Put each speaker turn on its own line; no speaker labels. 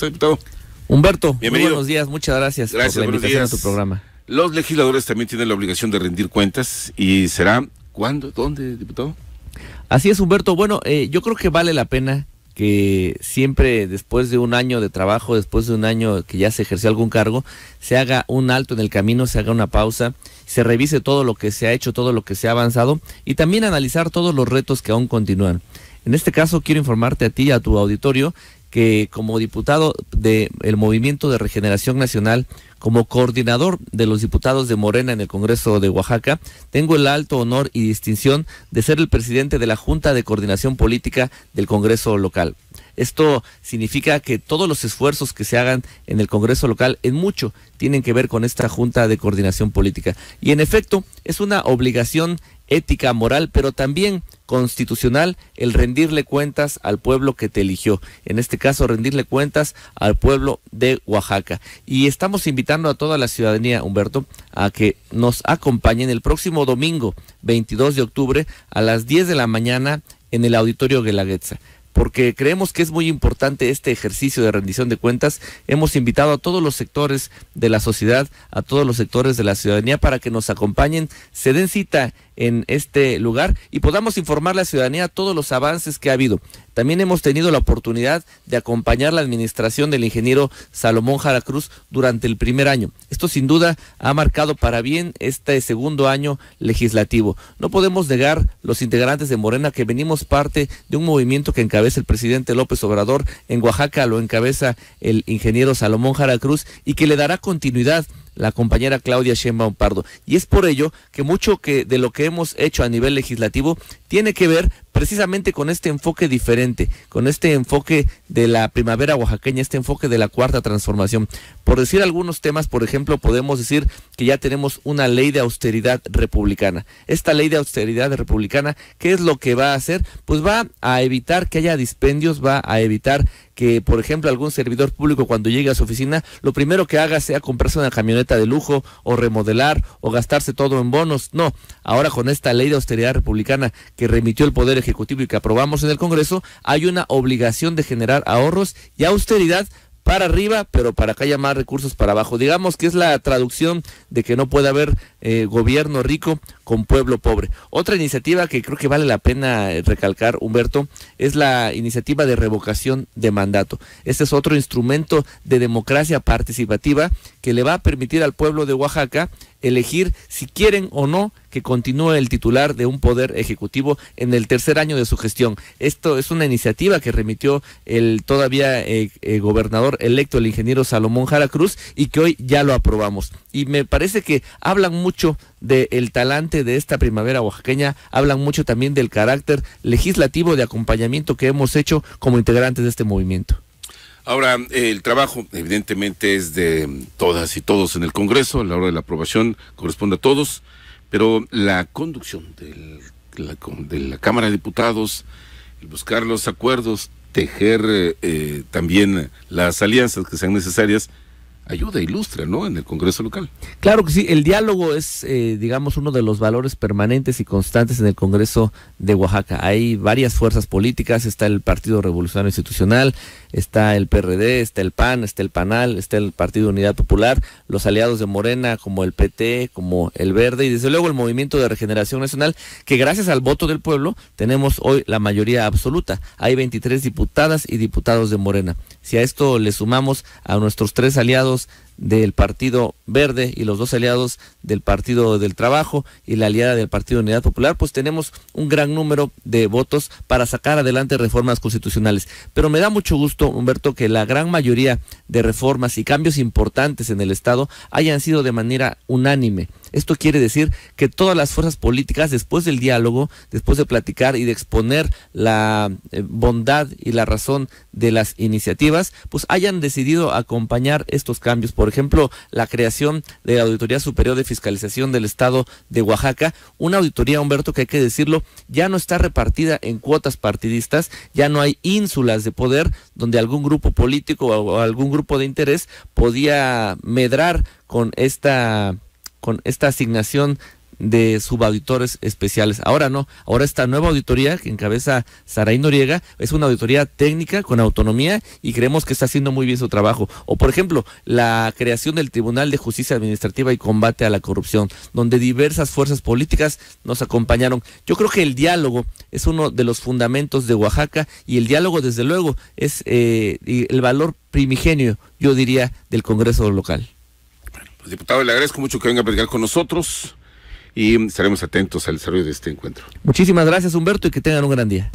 diputado? Humberto, Muy buenos días, muchas gracias, gracias por la invitación a tu
programa. Los legisladores también tienen la obligación de rendir cuentas y será
¿cuándo? ¿Dónde, diputado? Así es, Humberto. Bueno, eh, yo creo que vale la pena que siempre después de un año de trabajo, después de un año que ya se ejerció algún cargo, se haga un alto en el camino, se haga una pausa, se revise todo lo que se ha hecho, todo lo que se ha avanzado y también analizar todos los retos que aún continúan. En este caso quiero informarte a ti y a tu auditorio que como diputado del Movimiento de Regeneración Nacional, como coordinador de los diputados de Morena en el Congreso de Oaxaca, tengo el alto honor y distinción de ser el presidente de la Junta de Coordinación Política del Congreso local. Esto significa que todos los esfuerzos que se hagan en el Congreso local en mucho tienen que ver con esta Junta de Coordinación Política. Y en efecto, es una obligación ética, moral, pero también constitucional el rendirle cuentas al pueblo que te eligió. En este caso, rendirle cuentas al pueblo de Oaxaca. Y estamos invitando a toda la ciudadanía, Humberto, a que nos acompañen el próximo domingo, 22 de octubre, a las 10 de la mañana en el Auditorio Guelaguetza porque creemos que es muy importante este ejercicio de rendición de cuentas. Hemos invitado a todos los sectores de la sociedad, a todos los sectores de la ciudadanía para que nos acompañen, se den cita en este lugar y podamos informar a la ciudadanía todos los avances que ha habido. También hemos tenido la oportunidad de acompañar la administración del ingeniero Salomón Jaracruz durante el primer año. Esto sin duda ha marcado para bien este segundo año legislativo. No podemos negar los integrantes de Morena que venimos parte de un movimiento que encabeza el presidente López Obrador en Oaxaca, lo encabeza el ingeniero Salomón Jaracruz y que le dará continuidad la compañera Claudia Sheinbaum Pardo. Y es por ello que mucho que de lo que hemos hecho a nivel legislativo tiene que ver precisamente con este enfoque diferente, con este enfoque de la primavera oaxaqueña, este enfoque de la cuarta transformación. Por decir algunos temas, por ejemplo, podemos decir que ya tenemos una ley de austeridad republicana. Esta ley de austeridad republicana, ¿qué es lo que va a hacer? Pues va a evitar que haya dispendios, va a evitar que, por ejemplo, algún servidor público cuando llegue a su oficina, lo primero que haga sea comprarse una camioneta de lujo o remodelar o gastarse todo en bonos. No, ahora con esta ley de austeridad republicana que remitió el Poder Ejecutivo y que aprobamos en el Congreso, hay una obligación de generar ahorros y austeridad para arriba, pero para que haya más recursos para abajo. Digamos que es la traducción de que no puede haber eh, gobierno rico con pueblo pobre. Otra iniciativa que creo que vale la pena recalcar, Humberto, es la iniciativa de revocación de mandato. Este es otro instrumento de democracia participativa que le va a permitir al pueblo de Oaxaca elegir si quieren o no que continúe el titular de un poder ejecutivo en el tercer año de su gestión. Esto es una iniciativa que remitió el todavía eh, eh, gobernador electo, el ingeniero Salomón Jara Cruz, y que hoy ya lo aprobamos. Y me parece que hablan mucho del el talante de esta primavera oaxaqueña, hablan mucho también del carácter legislativo de acompañamiento que hemos hecho como integrantes de este movimiento.
Ahora, el trabajo evidentemente es de todas y todos en el Congreso, a la hora de la aprobación corresponde a todos, pero la conducción de la Cámara de Diputados, el buscar los acuerdos, tejer eh, eh, también las alianzas que sean necesarias, ayuda, ilustra, ¿no? En el Congreso local.
Claro que sí, el diálogo es, eh, digamos, uno de los valores permanentes y constantes en el Congreso de Oaxaca. Hay varias fuerzas políticas, está el Partido Revolucionario Institucional, está el PRD, está el PAN, está el PANAL, está el Partido Unidad Popular, los aliados de Morena como el PT, como el Verde y desde luego el Movimiento de Regeneración Nacional, que gracias al voto del pueblo tenemos hoy la mayoría absoluta. Hay 23 diputadas y diputados de Morena. Si a esto le sumamos a nuestros tres aliados del Partido Verde y los dos aliados del Partido del Trabajo y la aliada del Partido Unidad Popular, pues tenemos un gran número de votos para sacar adelante reformas constitucionales. Pero me da mucho gusto, Humberto, que la gran mayoría de reformas y cambios importantes en el Estado hayan sido de manera unánime esto quiere decir que todas las fuerzas políticas, después del diálogo, después de platicar y de exponer la eh, bondad y la razón de las iniciativas, pues hayan decidido acompañar estos cambios. Por ejemplo, la creación de la Auditoría Superior de Fiscalización del Estado de Oaxaca, una auditoría, Humberto, que hay que decirlo, ya no está repartida en cuotas partidistas, ya no hay ínsulas de poder donde algún grupo político o algún grupo de interés podía medrar con esta con esta asignación de subauditores especiales. Ahora no, ahora esta nueva auditoría que encabeza Saraí Noriega es una auditoría técnica con autonomía y creemos que está haciendo muy bien su trabajo. O por ejemplo, la creación del Tribunal de Justicia Administrativa y Combate a la Corrupción, donde diversas fuerzas políticas nos acompañaron. Yo creo que el diálogo es uno de los fundamentos de Oaxaca y el diálogo desde luego es eh, el valor primigenio, yo diría, del Congreso local.
Pues, diputado, le agradezco mucho que venga a platicar con nosotros y estaremos atentos al desarrollo de este encuentro.
Muchísimas gracias Humberto y que tengan un gran día.